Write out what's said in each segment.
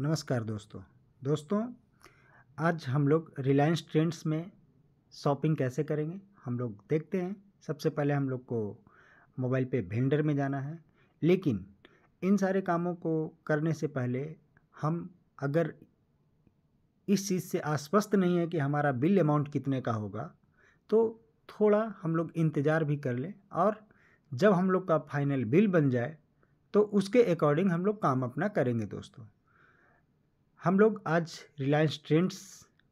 नमस्कार दोस्तों दोस्तों आज हम लोग रिलायंस ट्रेंड्स में शॉपिंग कैसे करेंगे हम लोग देखते हैं सबसे पहले हम लोग को मोबाइल पे भेंडर में जाना है लेकिन इन सारे कामों को करने से पहले हम अगर इस चीज़ से आश्वस्त नहीं है कि हमारा बिल अमाउंट कितने का होगा तो थोड़ा हम लोग इंतज़ार भी कर लें और जब हम लोग का फाइनल बिल बन जाए तो उसके अकॉर्डिंग हम लोग काम अपना करेंगे दोस्तों हम लोग आज रिलायंस ट्रेंड्स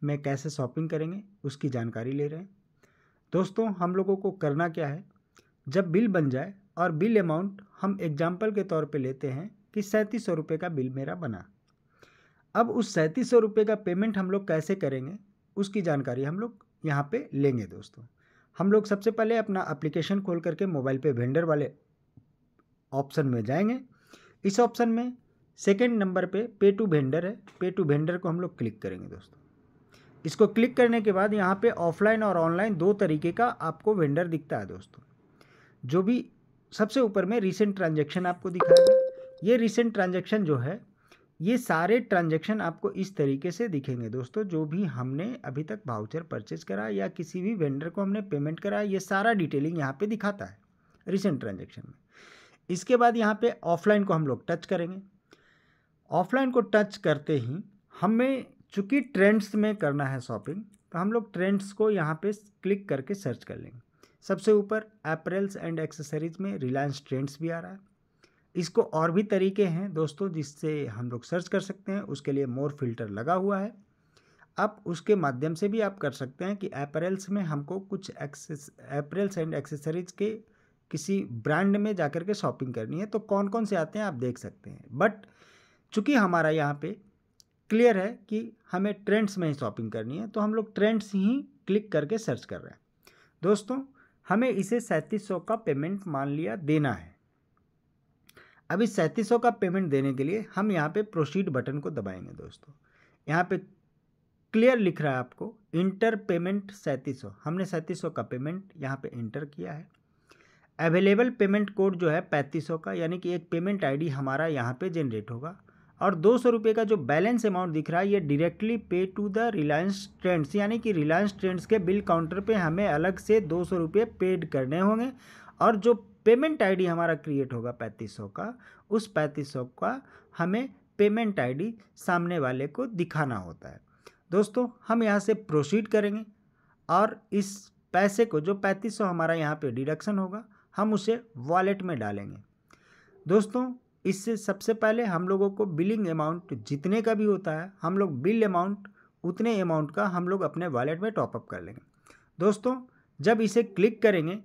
में कैसे शॉपिंग करेंगे उसकी जानकारी ले रहे हैं दोस्तों हम लोगों को करना क्या है जब बिल बन जाए और बिल अमाउंट हम एग्जाम्पल के तौर पे लेते हैं कि सैंतीस सौ रुपये का बिल मेरा बना अब उस सैंतीस सौ रुपये का पेमेंट हम लोग कैसे करेंगे उसकी जानकारी हम लोग यहाँ पर लेंगे दोस्तों हम लोग सबसे पहले अपना एप्लीकेशन खोल करके मोबाइल पे वेंडर वाले ऑप्शन में जाएंगे इस ऑप्शन में सेकेंड नंबर पे पे टू वेंडर है पे टू वेंडर को हम लोग क्लिक करेंगे दोस्तों इसको क्लिक करने के बाद यहाँ पे ऑफलाइन और ऑनलाइन दो तरीके का आपको वेंडर दिखता है दोस्तों जो भी सबसे ऊपर में रिसेंट ट्रांजेक्शन आपको दिखाएगा ये रिसेंट ट्रांजेक्शन जो है ये सारे ट्रांजेक्शन आपको इस तरीके से दिखेंगे दोस्तों जो भी हमने अभी तक भाउचर परचेज करा या किसी भी वेंडर को हमने पेमेंट करा ये सारा डिटेलिंग यहाँ पे दिखाता है रिसेंट ट्रांजेक्शन में इसके बाद यहाँ पे ऑफलाइन को हम लोग टच करेंगे ऑफलाइन को टच करते ही हमें चूँकि ट्रेंड्स में करना है शॉपिंग तो हम लोग ट्रेंड्स को यहाँ पे क्लिक करके सर्च कर लेंगे सबसे ऊपर अप्रेल्स एंड एक्सेसरीज में रिलायंस ट्रेंड्स भी आ रहा है इसको और भी तरीके हैं दोस्तों जिससे हम लोग सर्च कर सकते हैं उसके लिए मोर फिल्टर लगा हुआ है आप उसके माध्यम से भी आप कर सकते हैं कि अप्रेल्स में हमको कुछ एक्सेस अप्रेल्स एंड एक्सेसरीज के किसी ब्रांड में जा के शॉपिंग करनी है तो कौन कौन से आते हैं आप देख सकते हैं बट चूँकि हमारा यहाँ पे क्लियर है कि हमें ट्रेंड्स में ही शॉपिंग करनी है तो हम लोग ट्रेंड्स ही क्लिक करके सर्च कर रहे हैं दोस्तों हमें इसे सैंतीस सौ का पेमेंट मान लिया देना है अब इस सैंतीस सौ का पेमेंट देने के लिए हम यहाँ पे प्रोसीड बटन को दबाएंगे दोस्तों यहाँ पे क्लियर लिख रहा है आपको इंटर पेमेंट सैंतीस सौ हमने सैंतीस सौ का पेमेंट यहाँ पे इंटर किया है अवेलेबल पेमेंट कोड जो है पैंतीस सौ का यानी कि एक पेमेंट आईडी हमारा यहाँ पे जनरेट होगा और दो सौ रुपये का जो बैलेंस अमाउंट दिख रहा है ये directly pay to the Reliance Trends यानी कि रिलायंस ट्रेंड्स के बिल काउंटर पे हमें अलग से दो सौ रुपये पेड करने होंगे और जो पेमेंट आईडी हमारा क्रिएट होगा पैंतीस सौ का उस पैंतीस सौ का हमें पेमेंट आईडी सामने वाले को दिखाना होता है दोस्तों हम यहाँ से प्रोसीड करेंगे और इस पैसे को जो पैंतीस सौ हमारा यहाँ पर डिडक्शन होगा हम उसे वॉलेट में डालेंगे दोस्तों इससे सबसे पहले हम लोगों को बिलिंग अमाउंट जितने का भी होता है हम लोग बिल अमाउंट उतने अमाउंट का हम लोग अपने वॉलेट में टॉपअप कर लेंगे दोस्तों जब इसे क्लिक करेंगे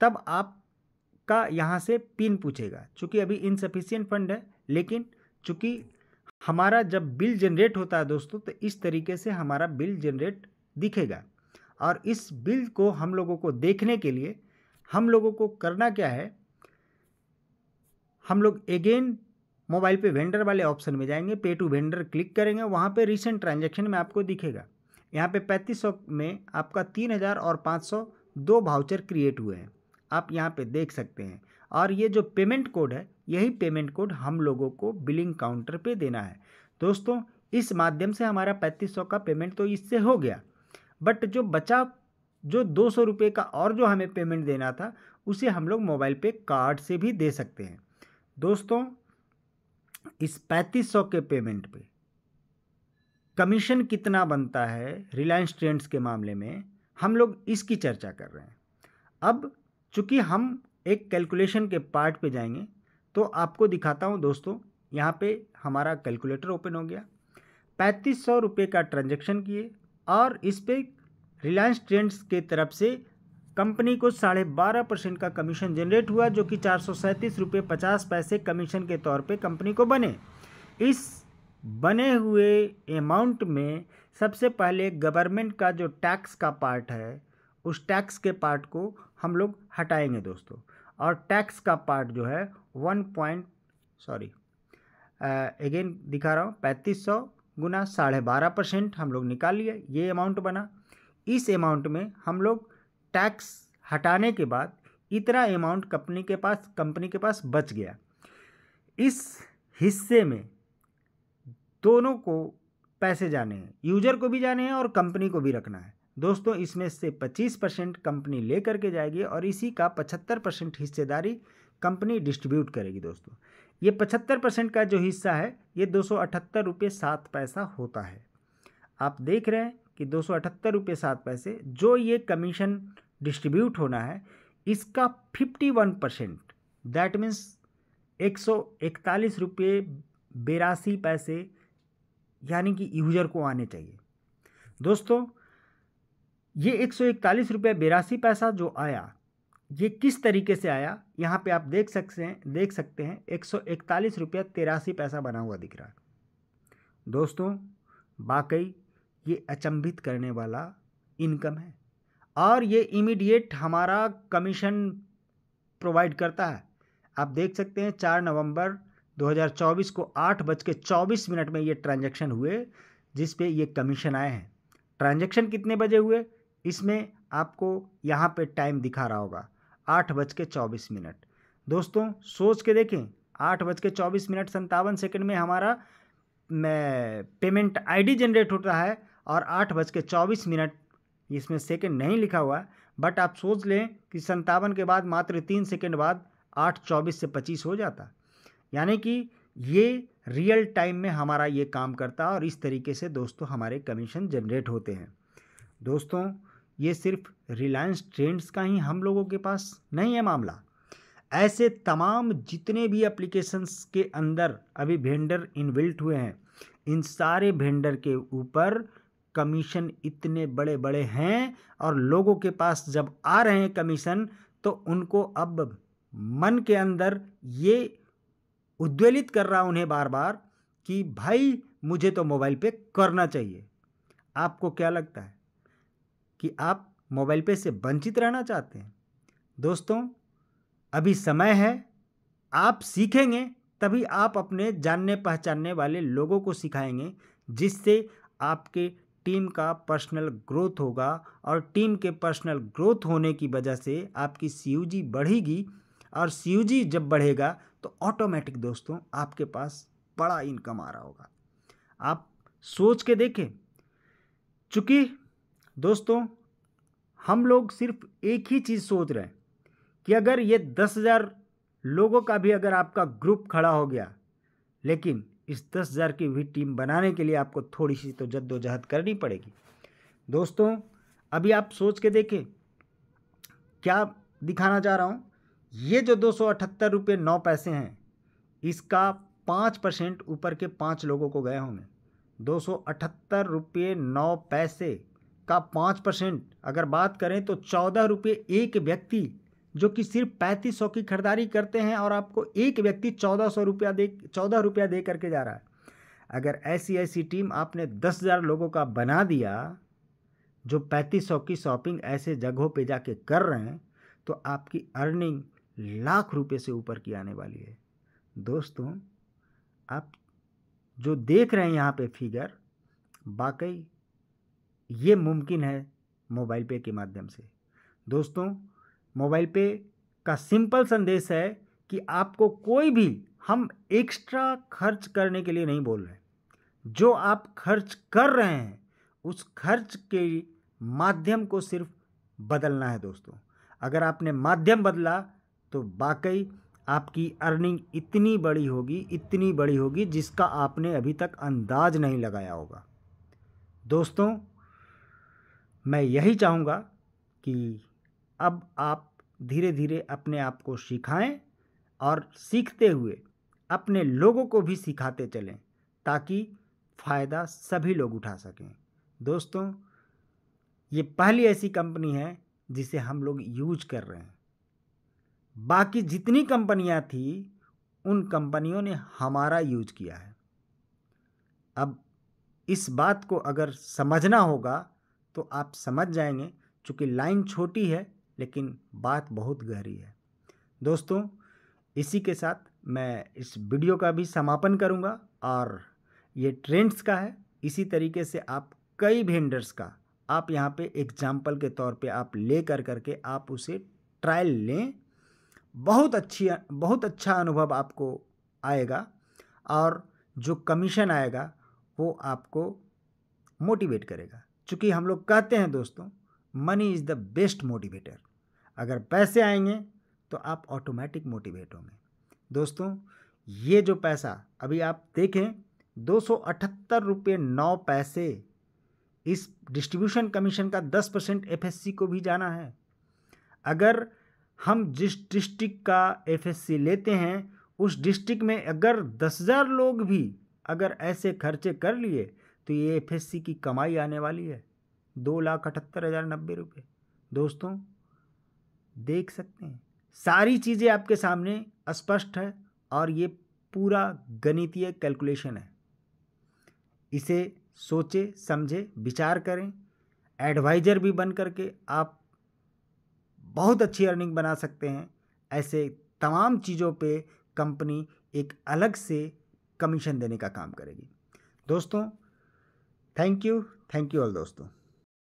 तब आपका यहाँ से पिन पूछेगा चूँकि अभी इनसफिशियंट फंड है लेकिन चूँकि हमारा जब बिल जनरेट होता है दोस्तों तो इस तरीके से हमारा बिल जनरेट दिखेगा और इस बिल को हम लोगों को देखने के लिए हम लोगों को करना क्या है हम लोग अगेन मोबाइल पे वेंडर वाले ऑप्शन में जाएंगे पे टू वेंडर क्लिक करेंगे वहाँ पे रिसेंट ट्रांजेक्शन में आपको दिखेगा यहाँ पे पैंतीस सौ में आपका तीन हज़ार और पाँच सौ दो भाउचर क्रिएट हुए हैं आप यहाँ पे देख सकते हैं और ये जो पेमेंट कोड है यही पेमेंट कोड हम लोगों को बिलिंग काउंटर पे देना है दोस्तों इस माध्यम से हमारा पैंतीस सौ का पेमेंट तो इससे हो गया बट जो बचा जो दो सौ रुपये का और जो हमें पेमेंट देना था उसे हम लोग मोबाइल पे कार्ड से भी दे सकते हैं दोस्तों इस पैंतीस सौ के पेमेंट पे कमीशन कितना बनता है रिलायंस ट्रेंड्स के मामले में हम लोग इसकी चर्चा कर रहे हैं अब चूंकि हम एक कैलकुलेशन के पार्ट पे जाएंगे तो आपको दिखाता हूँ दोस्तों यहाँ पे हमारा कैलकुलेटर ओपन हो गया पैंतीस सौ रुपये का ट्रांजेक्शन किए और इस पर रिलायंस ट्रेंड्स के तरफ से कंपनी को साढ़े बारह परसेंट का कमीशन जनरेट हुआ जो कि चार सौ सैंतीस रुपये पचास पैसे कमीशन के तौर पे कंपनी को बने इस बने हुए अमाउंट में सबसे पहले गवर्नमेंट का जो टैक्स का पार्ट है उस टैक्स के पार्ट को हम लोग हटाएंगे दोस्तों और टैक्स का पार्ट जो है वन पॉइंट सॉरी अगेन दिखा रहा हूँ पैंतीस सौ गुना साढ़े बारह परसेंट हम लोग निकाल लिए ये अमाउंट बना इस अमाउंट में हम लोग टैक्स हटाने के बाद इतना अमाउंट कंपनी के पास कंपनी के पास बच गया इस हिस्से में दोनों को पैसे जाने हैं यूजर को भी जाने हैं और कंपनी को भी रखना है दोस्तों इसमें से 25 परसेंट कंपनी ले करके जाएगी और इसी का 75 परसेंट हिस्सेदारी कंपनी डिस्ट्रीब्यूट करेगी दोस्तों ये 75 परसेंट का जो हिस्सा है ये दो सौ रुपये सात पैसा होता है आप देख रहे हैं कि दो सौ रुपये सात पैसे जो ये कमीशन डिस्ट्रीब्यूट होना है इसका fifty one percent that means एक सौ इकतालीस रुपये बेरासी पैसे यानी कि यूज़र को आने चाहिए दोस्तों ये एक सौ इकतालीस रुपये बेरासी पैसा जो आया ये किस तरीके से आया यहाँ पे आप देख सकते हैं देख सकते हैं एक सौ इकतालीस रुपया तिरासी पैसा बना हुआ दिख रहा है दोस्तों वाकई ये अचंभित करने वाला इनकम है और ये इमीडिएट हमारा कमीशन प्रोवाइड करता है आप देख सकते हैं चार नवंबर 2024 को आठ बज के चौबीस मिनट में ये ट्रांजेक्शन हुए जिस पे ये कमीशन आए हैं ट्रांजेक्शन कितने बजे हुए इसमें आपको यहाँ पे टाइम दिखा रहा होगा आठ बज के चौबीस मिनट दोस्तों सोच के देखें आठ बज के चौबीस मिनट संतावन सेकेंड में हमारा पेमेंट आईडी जनरेट होता है और आठ बज के चौबीस मिनट इसमें सेकंड नहीं लिखा हुआ बट आप सोच लें कि संतावन के बाद मात्र तीन सेकंड बाद आठ चौबीस से पच्चीस हो जाता यानी कि ये रियल टाइम में हमारा ये काम करता और इस तरीके से दोस्तों हमारे कमीशन जनरेट होते हैं दोस्तों ये सिर्फ रिलायंस ट्रेंड्स का ही हम लोगों के पास नहीं है मामला ऐसे तमाम जितने भी एप्लीकेशंस के अंदर अभी वेंडर इनबिल्ट हुए हैं इन सारे वेंडर के ऊपर कमीशन इतने बड़े बड़े हैं और लोगों के पास जब आ रहे हैं कमीशन तो उनको अब मन के अंदर ये उद्वेलित कर रहा उन्हें बार बार कि भाई मुझे तो मोबाइल पे करना चाहिए आपको क्या लगता है कि आप मोबाइल पे से वंचित रहना चाहते हैं दोस्तों अभी समय है आप सीखेंगे तभी आप अपने जानने पहचानने वाले लोगों को सिखाएंगे जिससे आपके टीम का पर्सनल ग्रोथ होगा और टीम के पर्सनल ग्रोथ होने की वजह से आपकी सी बढ़ेगी और सी जब बढ़ेगा तो ऑटोमेटिक दोस्तों आपके पास बड़ा इनकम आ रहा होगा आप सोच के देखें चूँकि दोस्तों हम लोग सिर्फ एक ही चीज़ सोच रहे हैं कि अगर ये दस हज़ार लोगों का भी अगर आपका ग्रुप खड़ा हो गया लेकिन इस दस हज़ार की हुई टीम बनाने के लिए आपको थोड़ी सी तो जद्दोजहद करनी पड़ेगी दोस्तों अभी आप सोच के देखें क्या दिखाना चाह रहा हूँ ये जो दो सौ अठहत्तर रुपये नौ पैसे हैं इसका पाँच परसेंट ऊपर के पाँच लोगों को गए होंगे दो सौ अठहत्तर रुपये नौ पैसे का पाँच परसेंट अगर बात करें तो चौदह रुपये एक व्यक्ति जो कि सिर्फ पैंतीस सौ की खरीदारी करते हैं और आपको एक व्यक्ति चौदह सौ रुपया दे चौदह रुपया दे करके जा रहा है अगर ऐसी ऐसी टीम आपने दस हज़ार लोगों का बना दिया जो पैंतीस सौ की शॉपिंग ऐसे जगहों पे जाके कर रहे हैं तो आपकी अर्निंग लाख रुपए से ऊपर की आने वाली है दोस्तों आप जो देख रहे हैं यहाँ पे फिगर वाकई ये मुमकिन है मोबाइल पे के माध्यम से दोस्तों मोबाइल पे का सिंपल संदेश है कि आपको कोई भी हम एक्स्ट्रा खर्च करने के लिए नहीं बोल रहे जो आप खर्च कर रहे हैं उस खर्च के माध्यम को सिर्फ बदलना है दोस्तों अगर आपने माध्यम बदला तो वाकई आपकी अर्निंग इतनी बड़ी होगी इतनी बड़ी होगी जिसका आपने अभी तक अंदाज नहीं लगाया होगा दोस्तों मैं यही चाहूँगा कि अब आप धीरे धीरे अपने आप को सिखाएं और सीखते हुए अपने लोगों को भी सिखाते चलें ताकि फ़ायदा सभी लोग उठा सकें दोस्तों ये पहली ऐसी कंपनी है जिसे हम लोग यूज कर रहे हैं बाकी जितनी कंपनियां थी उन कंपनियों ने हमारा यूज किया है अब इस बात को अगर समझना होगा तो आप समझ जाएंगे चूँकि लाइन छोटी है लेकिन बात बहुत गहरी है दोस्तों इसी के साथ मैं इस वीडियो का भी समापन करूंगा और ये ट्रेंड्स का है इसी तरीके से आप कई वेंडर्स का आप यहाँ पे एग्जाम्पल के तौर पे आप ले कर करके आप उसे ट्रायल लें बहुत अच्छी बहुत अच्छा अनुभव आपको आएगा और जो कमीशन आएगा वो आपको मोटिवेट करेगा चूँकि हम लोग कहते हैं दोस्तों money is the best motivator अगर पैसे आएंगे तो आप ऑटोमेटिक मोटिवेट होंगे दोस्तों ये जो पैसा अभी आप देखें दो सौ अठहत्तर रुपये नौ पैसे इस डिस्ट्रीब्यूशन कमीशन का दस परसेंट एफ को भी जाना है अगर हम जिस डिस्ट्रिक्ट का एफ लेते हैं उस डिस्ट्रिक्ट में अगर दस हज़ार लोग भी अगर ऐसे खर्चे कर लिए तो ये एफ की कमाई आने वाली है दो लाख अठहत्तर हज़ार नब्बे रुपये दोस्तों देख सकते हैं सारी चीज़ें आपके सामने स्पष्ट है और ये पूरा गणितीय कैलकुलेशन है इसे सोचे समझे विचार करें एडवाइज़र भी बन करके आप बहुत अच्छी अर्निंग बना सकते हैं ऐसे तमाम चीज़ों पे कंपनी एक अलग से कमीशन देने का काम करेगी दोस्तों thank you thank you all दोस्तों